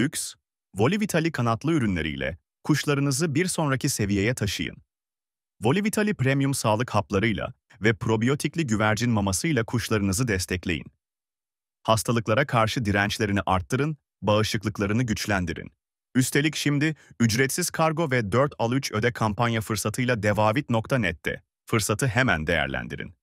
lüks, Volivitali kanatlı ürünleriyle kuşlarınızı bir sonraki seviyeye taşıyın. Volivitali premium sağlık haplarıyla ve probiyotikli güvercin mamasıyla kuşlarınızı destekleyin. Hastalıklara karşı dirençlerini arttırın, bağışıklıklarını güçlendirin. Üstelik şimdi ücretsiz kargo ve 4 al 3 öde kampanya fırsatıyla devavit.net'te. Fırsatı hemen değerlendirin.